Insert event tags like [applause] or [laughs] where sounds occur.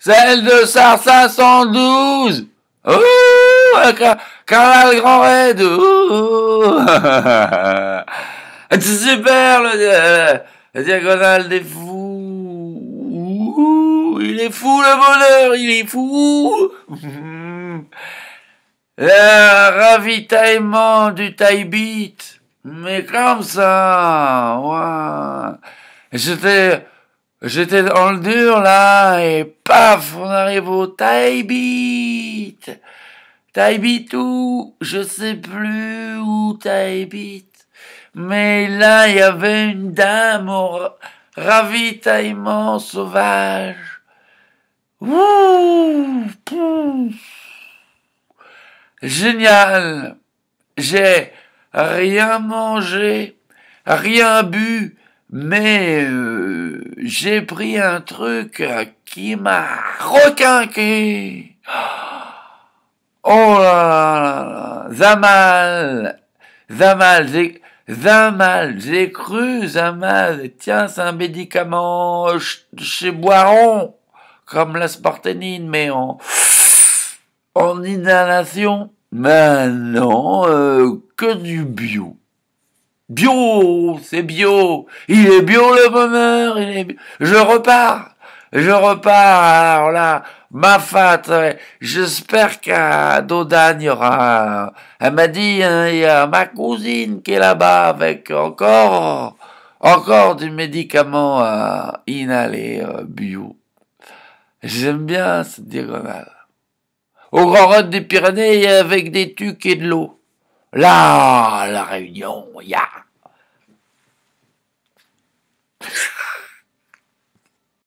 Celle de Sarsa 112 Ouh Grand Red Ouh [laughs] Super le, euh, le, diagonale des fous Il est fou le bonheur Il est fou Le [laughs] euh, ravitaillement du taille beat Mais comme ça et c'était J'étais dans le dur là et paf, on arrive au tie beat. où Je sais plus où tie Mais là, il y avait une dame au ravitaillement sauvage. Ouh, Génial. J'ai rien mangé, rien bu mais euh, j'ai pris un truc euh, qui m'a requinqué. Oh là là, là, Zamal, Zamal, j'ai, Zamal, j'ai cru, Zamal, tiens, c'est un médicament euh, chez Boiron, comme la sporténine, mais en, en inhalation. Mais ben non, que du bio. Bio, c'est bio. Il est bio le bonheur. Il est Je repars. Je repars. Alors là, ma fat, j'espère qu'à Dodan, il y aura... Elle m'a dit, il y a ma cousine qui est là-bas avec encore... Encore du médicament à inhaler euh, bio. J'aime bien cette diagonale. Au Grand Rhône des Pyrénées, avec des tuques et de l'eau. Là, la Réunion, y a,